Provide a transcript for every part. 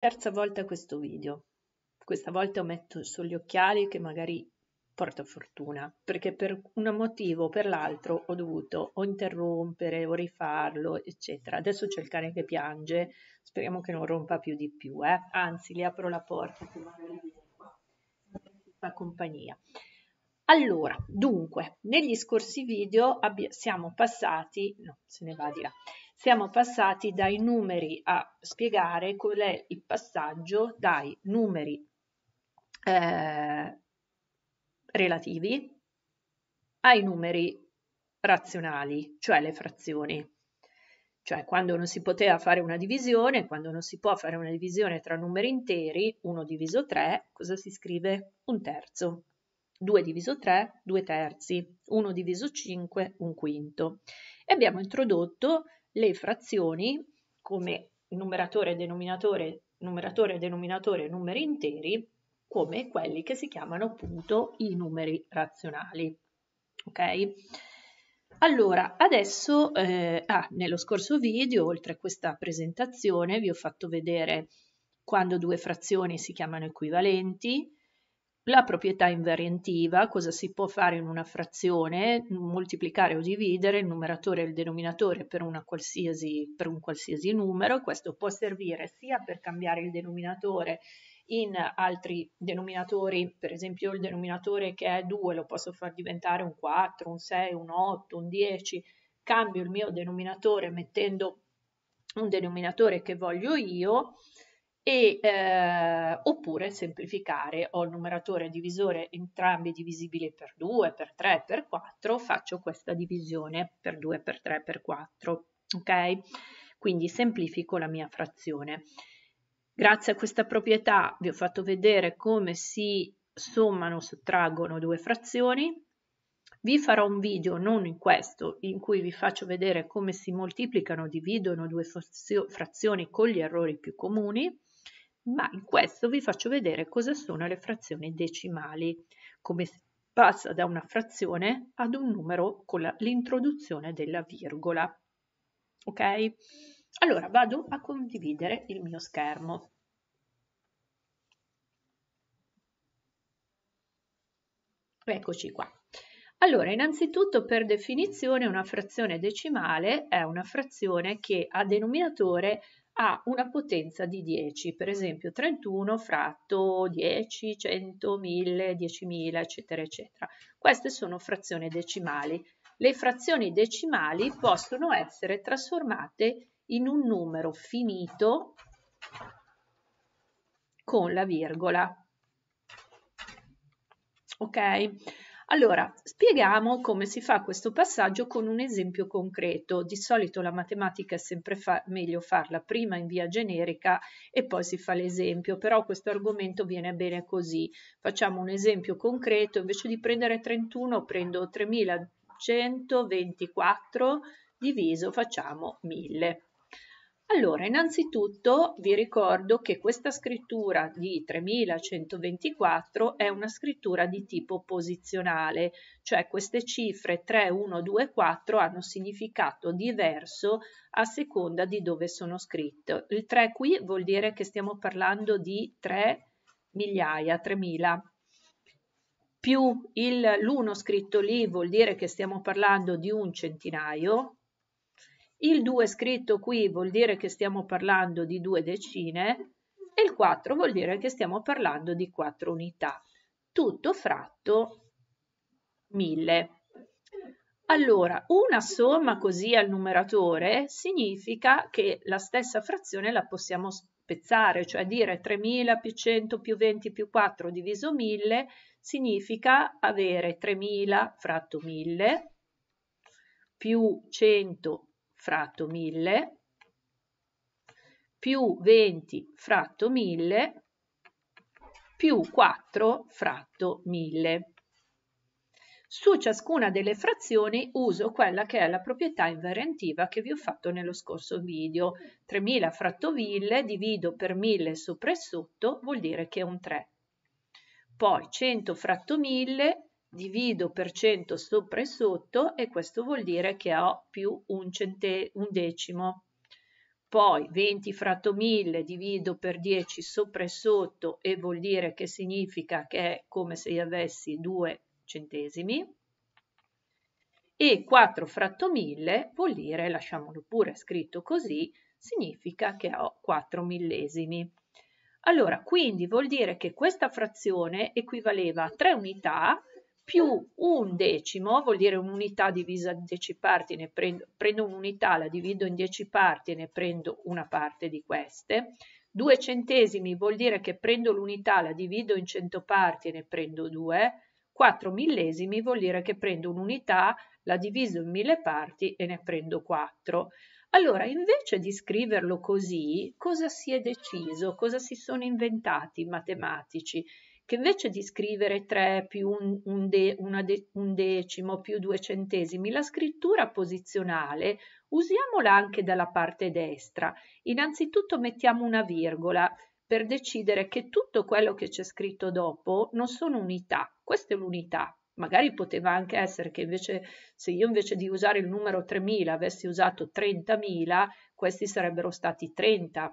terza volta questo video. Questa volta metto sugli occhiali che magari porta fortuna, perché per un motivo o per l'altro ho dovuto o interrompere o rifarlo, eccetera. Adesso c'è il cane che piange, speriamo che non rompa più di più, eh? anzi le apro la porta che magari fa compagnia. Allora, dunque, negli scorsi video siamo passati, no, se ne va di là, siamo passati dai numeri a spiegare qual è il passaggio dai numeri eh, relativi ai numeri razionali, cioè le frazioni. Cioè quando non si poteva fare una divisione, quando non si può fare una divisione tra numeri interi, 1 diviso 3, cosa si scrive? Un terzo. 2 diviso 3, 2 terzi. 1 diviso 5, un quinto. E abbiamo introdotto le frazioni come numeratore e denominatore, numeratore e denominatore numeri interi, come quelli che si chiamano appunto i numeri razionali. Ok? Allora, adesso, eh, ah, nello scorso video, oltre a questa presentazione, vi ho fatto vedere quando due frazioni si chiamano equivalenti, la proprietà invariantiva, cosa si può fare in una frazione, moltiplicare o dividere il numeratore e il denominatore per, per, un qualsiasi numero, questo può servire sia per cambiare il denominatore in altri denominatori, per esempio il denominatore che è 2 lo posso far diventare un 4, un 6, un 8, un 10, cambio il mio denominatore mettendo un denominatore che voglio io, e, eh, oppure semplificare, ho il numeratore e il divisore entrambi divisibili per 2, per 3, per 4, faccio questa divisione per 2, per 3, per 4, ok? Quindi semplifico la mia frazione. Grazie a questa proprietà vi ho fatto vedere come si sommano o sottraggono due frazioni. Vi farò un video, non in questo, in cui vi faccio vedere come si moltiplicano, dividono due frazioni con gli errori più comuni ma in questo vi faccio vedere cosa sono le frazioni decimali, come si passa da una frazione ad un numero con l'introduzione della virgola. Ok? Allora vado a condividere il mio schermo. Eccoci qua. Allora, innanzitutto per definizione una frazione decimale è una frazione che ha denominatore ha una potenza di 10, per mm. esempio 31 fratto 10, 100, 1000, 10.000, eccetera, eccetera. Queste sono frazioni decimali. Le frazioni decimali possono essere trasformate in un numero finito con la virgola. Ok? Allora, spieghiamo come si fa questo passaggio con un esempio concreto. Di solito la matematica è sempre fa- meglio farla prima in via generica e poi si fa l'esempio, però questo argomento viene bene così. Facciamo un esempio concreto, invece di prendere 31 prendo 3124 diviso, facciamo 1000. Allora, innanzitutto vi ricordo che questa scrittura di 3124 è una scrittura di tipo posizionale, cioè queste cifre 3, 1, 2, 4 hanno significato diverso a seconda di dove sono scritte. Il 3 qui vuol dire che stiamo parlando di 3 migliaia, 3000 più l'1 scritto lì vuol dire che stiamo parlando di un centinaio, il 2 scritto qui vuol dire che stiamo parlando di due decine e il 4 vuol dire che stiamo parlando di 4 unità, tutto fratto 1000. Allora, una somma così al numeratore significa che la stessa frazione la possiamo spezzare, cioè dire 3000 più 100 più 20 più 4 diviso 1000 significa avere 3000 fratto 1000 più 100 fratto 1000 più 20 fratto 1000 più 4 fratto 1000. Su ciascuna delle frazioni uso quella che è la proprietà invariantiva che vi ho fatto nello scorso video. 3000 fratto 1000 divido per 1000 sopra e sotto vuol dire che è un 3. Poi 100 fratto 1000 divido per 100 sopra e sotto e questo vuol dire che ho più un, cente, un decimo. Poi 20 fratto 1000 divido per 10 sopra e sotto e vuol dire che significa che è come se io avessi 2 centesimi. E 4 fratto 1000 vuol dire, lasciamolo pure scritto così, significa che ho 4 millesimi. Allora, quindi vuol dire che questa frazione equivaleva a 3 unità più un decimo, vuol dire un'unità divisa in dieci parti, ne prendo, prendo un'unità, la divido in dieci parti e ne prendo una parte di queste, Due centesimi vuol dire che prendo l'unità, la divido in cento parti e ne prendo due. Quattro millesimi vuol dire che prendo un'unità, la divido in mille parti e ne prendo quattro. Allora, invece di scriverlo così, cosa si è deciso? Cosa si sono inventati i matematici? che invece di scrivere 3 più un, un, de, de, un decimo più due centesimi, la scrittura posizionale usiamola anche dalla parte destra. Innanzitutto mettiamo una virgola per decidere che tutto quello che c'è scritto dopo non sono unità. Questa è l'unità, magari poteva anche essere che invece se io invece di usare il numero 3000 avessi usato 30000, questi sarebbero stati 30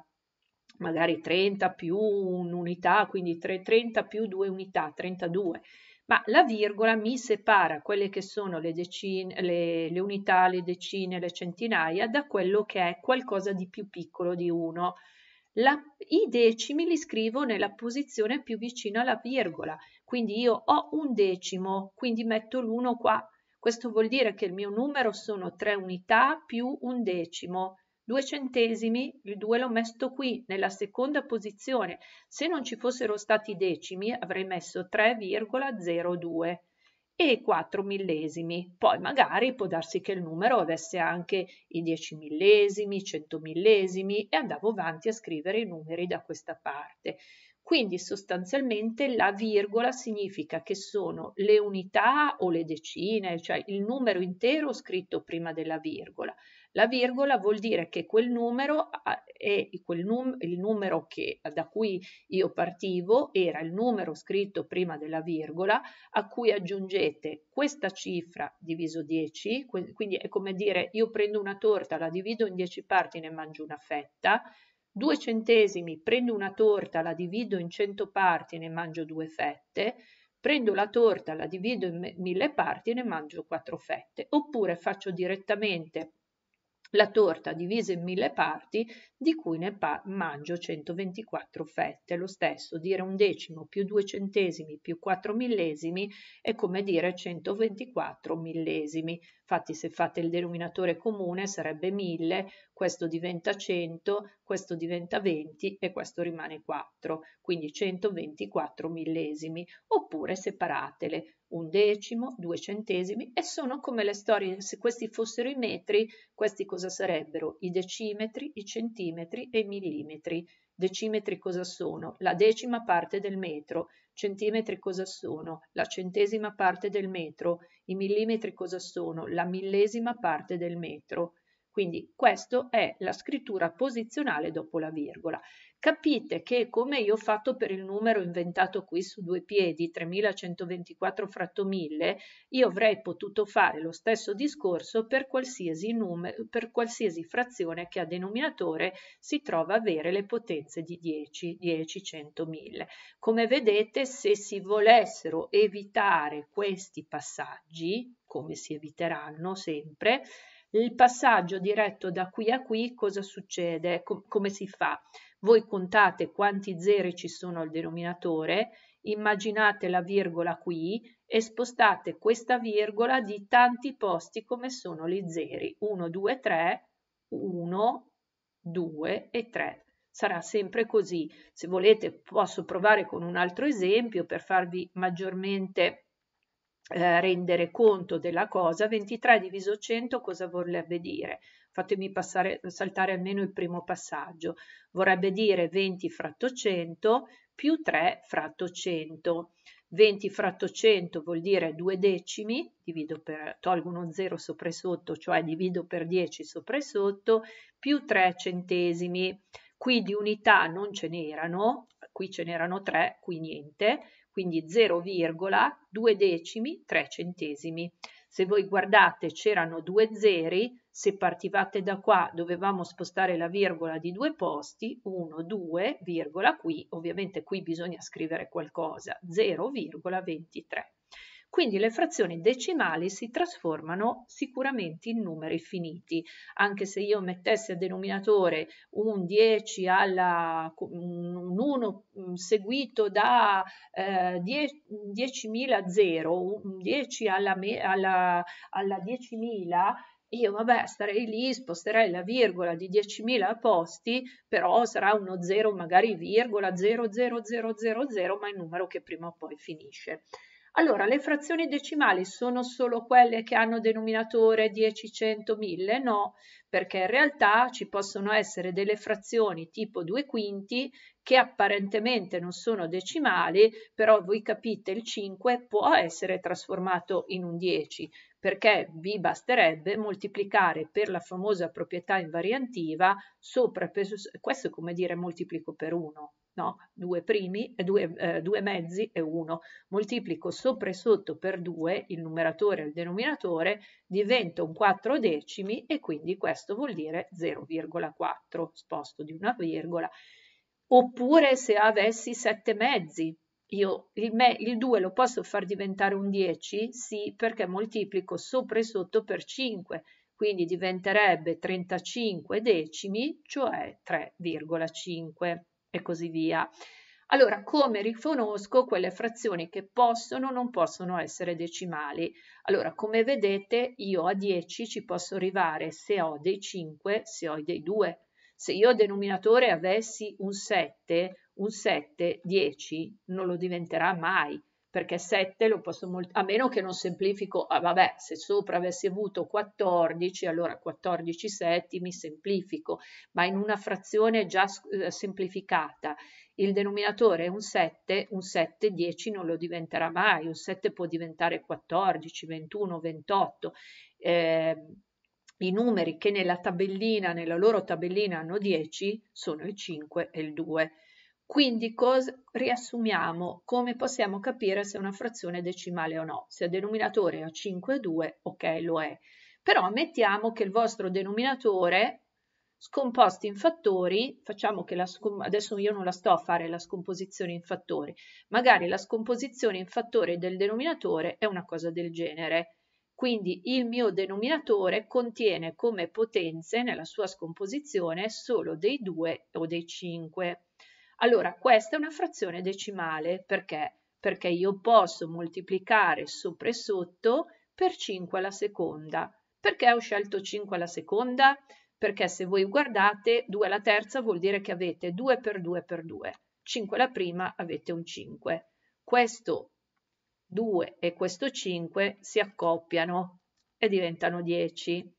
magari 30 più un'unità, quindi 3, 30 più due unità, 32, ma la virgola mi separa quelle che sono le, decine, le, le unità, le decine, le centinaia da quello che è qualcosa di più piccolo di 1. I decimi li scrivo nella posizione più vicina alla virgola, quindi io ho un decimo, quindi metto l'1 qua. Questo vuol dire che il mio numero sono 3 unità più un decimo, Due centesimi, il 2 l'ho messo qui, nella seconda posizione. Se non ci fossero stati decimi avrei messo 3,02 e 4 millesimi. Poi magari può darsi che il numero avesse anche i 10 millesimi, 100 millesimi e andavo avanti a scrivere i numeri da questa parte. Quindi sostanzialmente la virgola significa che sono le unità o le decine, cioè il numero intero scritto prima della virgola. La virgola vuol dire che quel numero ah, è quel num- il numero che, da cui io partivo, era il numero scritto prima della virgola, a cui aggiungete questa cifra diviso 10, quindi è come dire io prendo una torta, la divido in 10 parti, ne mangio una fetta, due centesimi, prendo una torta, la divido in 100 parti, ne mangio due fette, prendo la torta, la divido in mille parti e ne mangio quattro fette, oppure faccio direttamente la torta divisa in mille parti, di cui ne pa- mangio 124 fette. Lo stesso, dire un decimo più due centesimi più quattro millesimi è come dire 124 millesimi. Infatti, se fate il denominatore comune sarebbe 1000, questo diventa 100, questo diventa 20 e questo rimane 4, quindi 124 millesimi. Oppure separatele, un decimo, due centesimi e sono come le storie, se questi fossero i metri, questi cosa sarebbero? I decimetri, i centimetri e i millimetri. Decimetri cosa sono? La decima parte del metro. Centimetri cosa sono? La centesima parte del metro. I millimetri cosa sono? La millesima parte del metro. Quindi questa è la scrittura posizionale dopo la virgola. Capite che come io ho fatto per il numero inventato qui su due piedi, 3124 fratto 1000, io avrei potuto fare lo stesso discorso per qualsiasi, numero, per qualsiasi frazione che a denominatore si trova avere le potenze di 10, 10, 100, 1000. Come vedete, se si volessero evitare questi passaggi, come si eviteranno sempre, il passaggio diretto da qui a qui cosa succede, Com come si fa? Voi contate quanti zeri ci sono al denominatore, immaginate la virgola qui e spostate questa virgola di tanti posti come sono gli zeri, 1, 2, 3, 1, 2 e 3 sarà sempre così. Se volete posso provare con un altro esempio per farvi maggiormente eh, rendere conto della cosa, 23 diviso 100 cosa vorrebbe dire? Fatemi passare, saltare almeno il primo passaggio, vorrebbe dire 20 fratto 100 più 3 fratto 100. 20 fratto 100 vuol dire 2 decimi, per, tolgo uno 0 sopra e sotto, cioè divido per 10 sopra e sotto, più 3 centesimi. Qui di unità non ce n'erano, qui ce n'erano 3, qui niente, quindi 0,2 decimi 3 centesimi. Se voi guardate c'erano due zeri, se partivate da qua dovevamo spostare la virgola di due posti, 1, 2, virgola qui, ovviamente qui bisogna scrivere qualcosa, 0,23. Quindi le frazioni decimali si trasformano sicuramente in numeri finiti, anche se io mettessi a denominatore un 10 alla un 1 mm, seguito da eh, 10.000 0, un 10 alla, alla, alla 10.000 io vabbè starei lì, sposterei la virgola di 10.000 posti, però sarà uno 0 magari virgola 00000, ma è un numero che prima o poi finisce. Allora, le frazioni decimali sono solo quelle che hanno denominatore 10, 100, 1000? No, perché in realtà ci possono essere delle frazioni tipo 2 quinti che apparentemente non sono decimali, però voi capite il 5 può essere trasformato in un 10, perché vi basterebbe moltiplicare per la famosa proprietà invariantiva sopra, questo è come dire moltiplico per 1, no? Due primi, eh, due, eh, due mezzi e uno. Moltiplico sopra e sotto per 2 il numeratore e il denominatore, divento un 4 decimi e quindi questo vuol dire 0,4, sposto di una virgola. Oppure se avessi 7 mezzi, io il, me, il, 2 lo posso far diventare un 10? Sì, perché moltiplico sopra e sotto per 5, quindi diventerebbe 35 decimi, cioè 3,5 e così via. Allora, come riconosco quelle frazioni che possono o non possono essere decimali? Allora, come vedete, io a 10 ci posso arrivare se ho dei 5, se ho dei 2. Se io a denominatore avessi un 7, un 7, 10 non lo diventerà mai perché 7 lo posso molto, a meno che non semplifico, ah, vabbè, se sopra avessi avuto 14, allora 14 settimi semplifico, ma in una frazione già eh, semplificata. Il denominatore è un 7, un 7 10 non lo diventerà mai, un 7 può diventare 14, 21, 28. Eh, i numeri che nella tabellina, nella loro tabellina hanno 10 sono il 5 e il 2. Quindi cosa riassumiamo? Come possiamo capire se una frazione decimale o no? Se il denominatore ha 5 2, ok, lo è. Però ammettiamo che il vostro denominatore scomposto in fattori, facciamo che la adesso io non la sto a fare la scomposizione in fattori, magari la scomposizione in fattori del denominatore è una cosa del genere. Quindi il mio denominatore contiene come potenze nella sua scomposizione solo dei 2 o dei 5. Allora, questa è una frazione decimale perché? Perché io posso moltiplicare sopra e sotto per 5 alla seconda. Perché ho scelto 5 alla seconda? Perché se voi guardate 2 alla terza vuol dire che avete 2 per 2 per 2. 5 alla prima avete un 5. Questo 2 e questo 5 si accoppiano e diventano 10.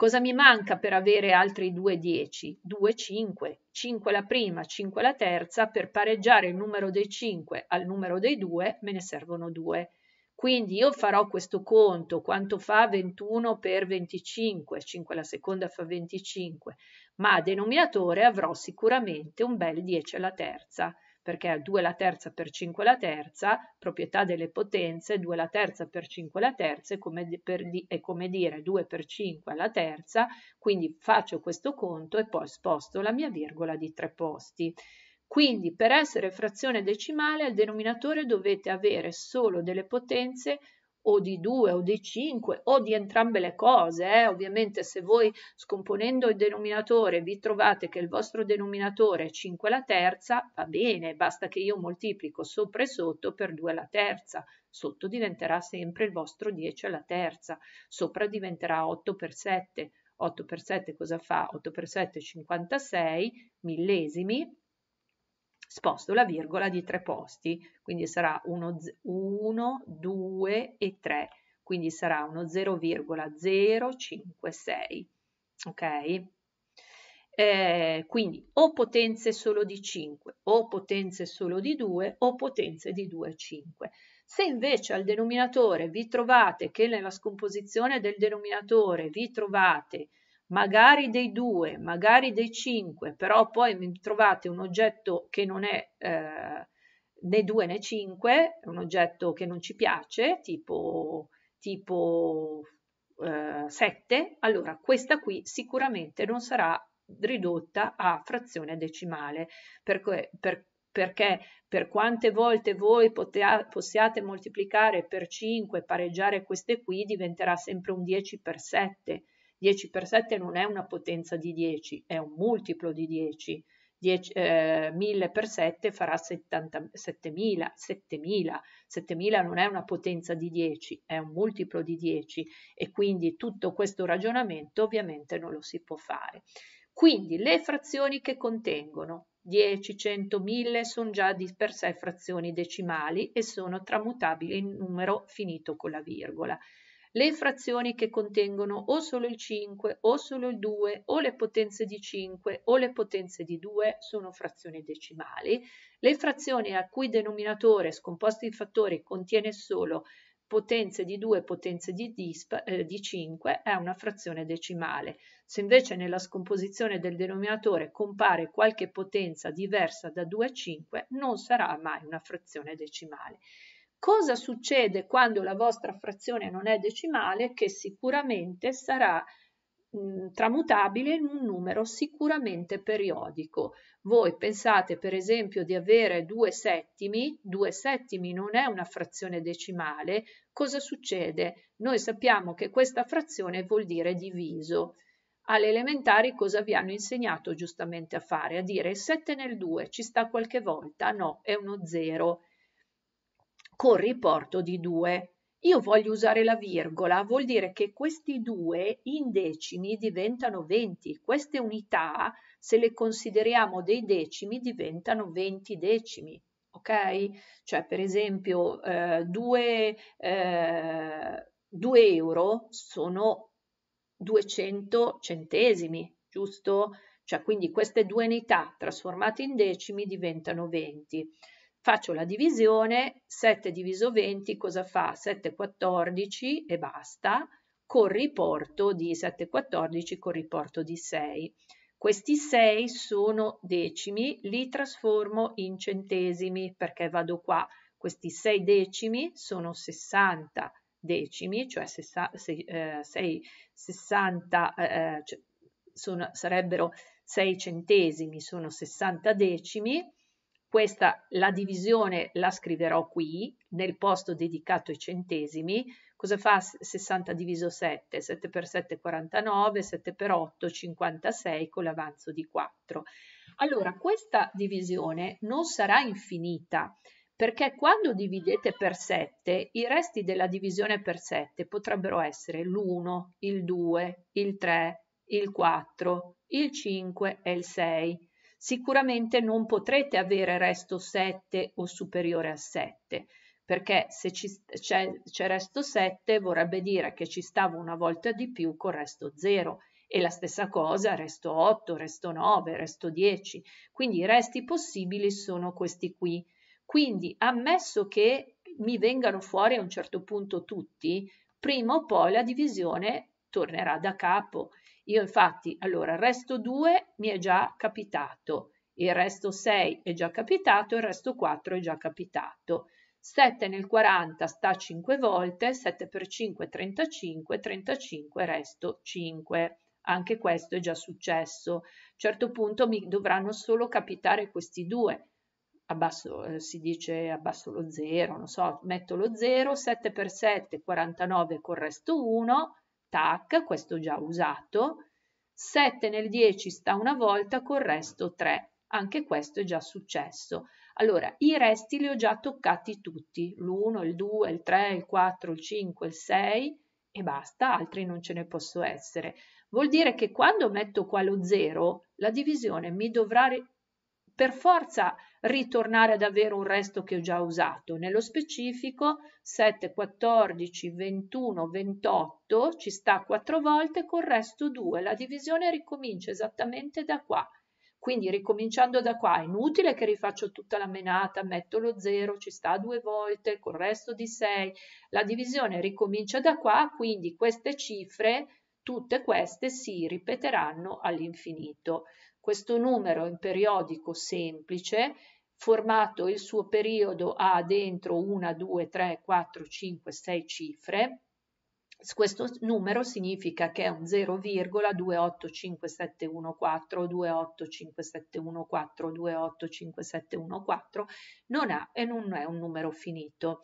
Cosa mi manca per avere altri due 10? 2 5, 5 la prima, 5 la terza, per pareggiare il numero dei 5 al numero dei 2 me ne servono 2. Quindi io farò questo conto, quanto fa 21 per 25, 5 alla seconda fa 25, ma a denominatore avrò sicuramente un bel 10 alla terza perché 2 alla terza per 5 alla terza, proprietà delle potenze, 2 alla terza per 5 alla terza è come, per, è come dire 2 per 5 alla terza, quindi faccio questo conto e poi sposto la mia virgola di tre posti. Quindi per essere frazione decimale al denominatore dovete avere solo delle potenze o di 2 o di 5 o di entrambe le cose. Eh? Ovviamente se voi scomponendo il denominatore vi trovate che il vostro denominatore è 5 alla terza, va bene, basta che io moltiplico sopra e sotto per 2 alla terza. Sotto diventerà sempre il vostro 10 alla terza, sopra diventerà 8 per 7. 8 per 7 cosa fa? 8 per 7 è 56 millesimi sposto la virgola di tre posti, quindi sarà 1, 2 e 3, quindi sarà 1, 0,056, ok? Eh, quindi o potenze solo di 5 o potenze solo di 2 o potenze di 2 a 5. Se invece al denominatore vi trovate che nella scomposizione del denominatore vi trovate magari dei 2, magari dei 5, però poi mi trovate un oggetto che non è eh, né 2 né 5, un oggetto che non ci piace, tipo, tipo eh, 7, allora questa qui sicuramente non sarà ridotta a frazione decimale, perché, per, perché per quante volte voi potea, possiate moltiplicare per 5 pareggiare queste qui diventerà sempre un 10 per 7 10 per 7 non è una potenza di 10, è un multiplo di 10. 10 eh, 1000 per 7 farà 70, 7000, 7000, 7000 non è una potenza di 10, è un multiplo di 10 e quindi tutto questo ragionamento ovviamente non lo si può fare. Quindi le frazioni che contengono 10, 100, 1000 sono già di per sé frazioni decimali e sono tramutabili in numero finito con la virgola le frazioni che contengono o solo il 5 o solo il 2 o le potenze di 5 o le potenze di 2 sono frazioni decimali, le frazioni a cui denominatore scomposto in fattori contiene solo potenze di 2 potenze di, disp, eh, di 5 è una frazione decimale. Se invece nella scomposizione del denominatore compare qualche potenza diversa da 2 a 5 non sarà mai una frazione decimale. Cosa succede quando la vostra frazione non è decimale? Che sicuramente sarà mh, tramutabile in un numero sicuramente periodico. Voi pensate per esempio di avere due settimi, due settimi non è una frazione decimale, cosa succede? Noi sappiamo che questa frazione vuol dire diviso alle elementari cosa vi hanno insegnato giustamente a fare? A dire 7 nel 2 ci sta qualche volta? No, è uno 0 con riporto di due. Io voglio usare la virgola, vuol dire che questi due in decimi diventano 20. Queste unità, se le consideriamo dei decimi, diventano 20 decimi. Ok? Cioè, per esempio, 2 eh, eh, euro sono 200 centesimi, giusto? Cioè, quindi queste due unità trasformate in decimi diventano 20. Faccio la divisione, 7 diviso 20 cosa fa? 7,14 e basta, con riporto di 7,14 con riporto di 6. Questi 6 sono decimi, li trasformo in centesimi perché vado qua. Questi 6 decimi sono 60 decimi, cioè 6, 60 eh, eh, eh cioè sono, sarebbero 6 centesimi, sono 60 decimi questa la divisione la scriverò qui nel posto dedicato ai centesimi. Cosa fa 60 diviso 7? 7 per 7 è 49, 7 per 8 è 56 con l'avanzo di 4. Allora, questa divisione non sarà infinita perché quando dividete per 7 i resti della divisione per 7 potrebbero essere l'1, il 2, il 3, il 4, il 5 e il 6 sicuramente non potrete avere resto 7 o superiore a 7 perché se c'è, resto 7 vorrebbe dire che ci stavo una volta di più con resto 0 e la stessa cosa resto 8, resto 9, resto 10. Quindi i resti possibili sono questi qui. Quindi ammesso che mi vengano fuori a un certo punto tutti, prima o poi la divisione tornerà da capo io infatti, allora, resto 2 mi è già capitato, il resto 6 è già capitato, il resto 4 è già capitato. 7 nel 40 sta 5 volte, 7 per 5 è 35, 35 resto 5. Anche questo è già successo. A un certo punto mi dovranno solo capitare questi due. Abbasso, eh, si dice abbasso lo 0, non so, metto lo 0, 7 per 7 49 con resto 1, tac, questo già usato, 7 nel 10 sta una volta, col resto 3, anche questo è già successo. Allora, i resti li ho già toccati tutti, l'1, il 2, il 3, il 4, il 5, il 6 e basta, altri non ce ne posso essere. Vuol dire che quando metto qua lo 0, la divisione mi dovrà per forza ritornare ad avere un resto che ho già usato. Nello specifico 7, 14, 21, 28 ci sta 4 volte col resto 2. La divisione ricomincia esattamente da qua. Quindi ricominciando da qua, è inutile che rifaccio tutta la menata, metto lo 0, ci sta due volte, col resto di 6. La divisione ricomincia da qua, quindi queste cifre Tutte queste si ripeteranno all'infinito. Questo numero in periodico semplice, formato il suo periodo A dentro 1, 2, 3, 4, 5, 6 cifre, questo numero significa che è un 0,285714, 285714, 285714, non non è un numero finito.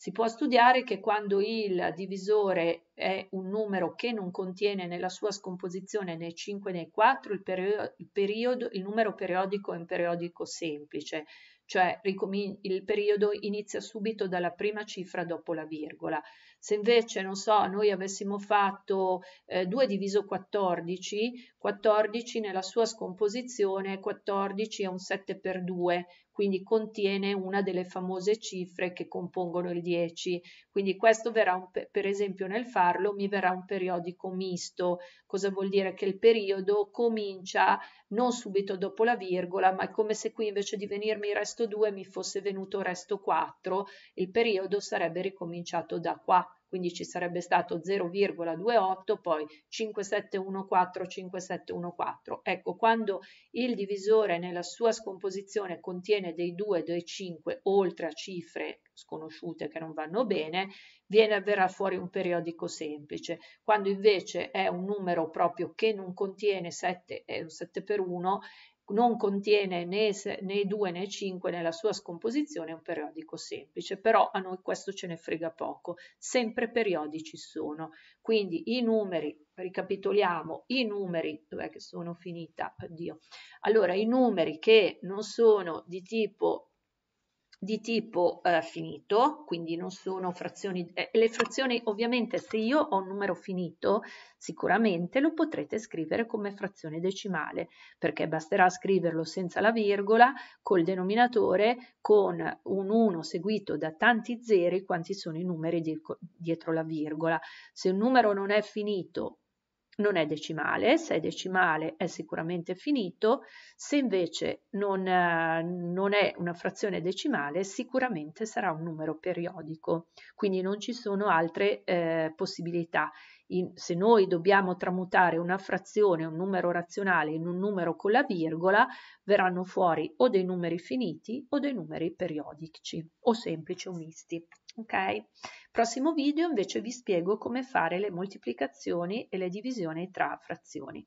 Si può studiare che quando il divisore è un numero che non contiene nella sua scomposizione né 5 né 4, il, periodo, il, periodo, il numero periodico è un periodico semplice, cioè il periodo inizia subito dalla prima cifra dopo la virgola. Se invece, non so, noi avessimo fatto eh, 2 diviso 14, 14 nella sua scomposizione, 14 è un 7 per 2, quindi contiene una delle famose cifre che compongono il 10. Quindi questo verrà, un, per esempio nel farlo, mi verrà un periodico misto. Cosa vuol dire? Che il periodo comincia non subito dopo la virgola, ma è come se qui invece di venirmi resto 2 mi fosse venuto resto 4, il periodo sarebbe ricominciato da 4 quindi ci sarebbe stato 0,28, poi 5714, 5714. Ecco, quando il divisore nella sua scomposizione contiene dei 2, dei 5, oltre a cifre sconosciute che non vanno bene, viene, verrà fuori un periodico semplice. Quando invece è un numero proprio che non contiene 7, è un 7 per 1, non contiene né, né 2 né 5 nella sua scomposizione, è un periodico semplice, però a noi questo ce ne frega poco, sempre periodici sono. Quindi i numeri, ricapitoliamo, i numeri, dov'è che sono finita? Addio. Allora, i numeri che non sono di tipo di tipo eh, finito, quindi non sono frazioni, eh, le frazioni ovviamente se io ho un numero finito sicuramente lo potrete scrivere come frazione decimale perché basterà scriverlo senza la virgola col denominatore con un 1 seguito da tanti zeri quanti sono i numeri di, dietro la virgola. Se un numero non è finito non è decimale, se è decimale è sicuramente finito, se invece non, eh, non, è una frazione decimale sicuramente sarà un numero periodico, quindi non ci sono altre eh, possibilità in, se noi dobbiamo tramutare una frazione, un numero razionale in un numero con la virgola, verranno fuori o dei numeri finiti o dei numeri periodici o semplici o misti. Ok? Prossimo video invece vi spiego come fare le moltiplicazioni e le divisioni tra frazioni.